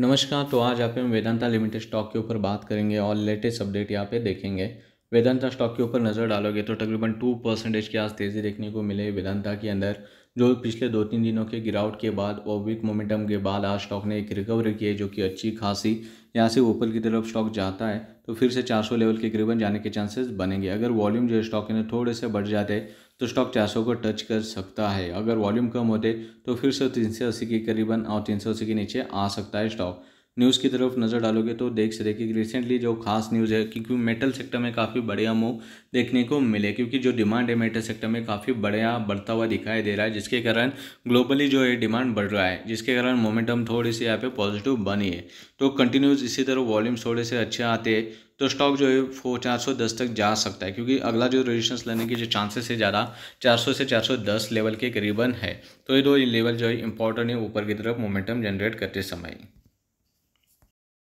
नमस्कार तो आज आप हम वेदांता लिमिटेड स्टॉक के ऊपर बात करेंगे और लेटेस्ट अपडेट यहाँ पे देखेंगे वेदांता स्टॉक के ऊपर नज़र डालोगे तो तकरीबन टू परसेंटेज के आज तेज़ी देखने को मिले वेदांता के अंदर जो पिछले दो तीन दिनों के गिरावट के बाद और वीक मोमेंटम के बाद आज स्टॉक ने एक रिकवरी की है जो कि अच्छी खासी यहाँ से ऊपर की तरफ स्टॉक जाता है तो फिर से 400 लेवल के करीबन जाने के चांसेस बनेंगे अगर वॉल्यूम जो स्टॉक ने थोड़े से बढ़ जाते तो स्टॉक 400 को टच कर सकता है अगर वॉल्यूम कम होते तो फिर से तीन सौ अस्सी के करीबन और तीन सौ अस्सी के नीचे आ सकता है स्टॉक न्यूज़ की तरफ नज़र डालोगे तो देख सकते कि रिसेंटली जो खास न्यूज़ है क्योंकि मेटल सेक्टर में काफ़ी बढ़िया मूव देखने को मिले क्योंकि जो डिमांड है मेटल सेक्टर में काफ़ी बढ़िया बढ़ता हुआ दिखाई दे रहा है जिसके कारण ग्लोबली जो है डिमांड बढ़ रहा है जिसके कारण मोमेंटम थोड़ी सी यहाँ पे पॉजिटिव बनी है तो कंटिन्यूज इसी तरह वॉल्यूम्स थोड़े से अच्छे आते हैं तो स्टॉक जो है फो चार सौ दस तक जा सकता है क्योंकि अगला जो रेजिस्टेंस लेने की जो चांसेस है ज़्यादा चार सौ से चार सौ दस लेवल के करीबन है तो ये दो लेवल जो है इंपॉर्टेंट है ऊपर की तरफ मोमेंटम जनरेट करते समय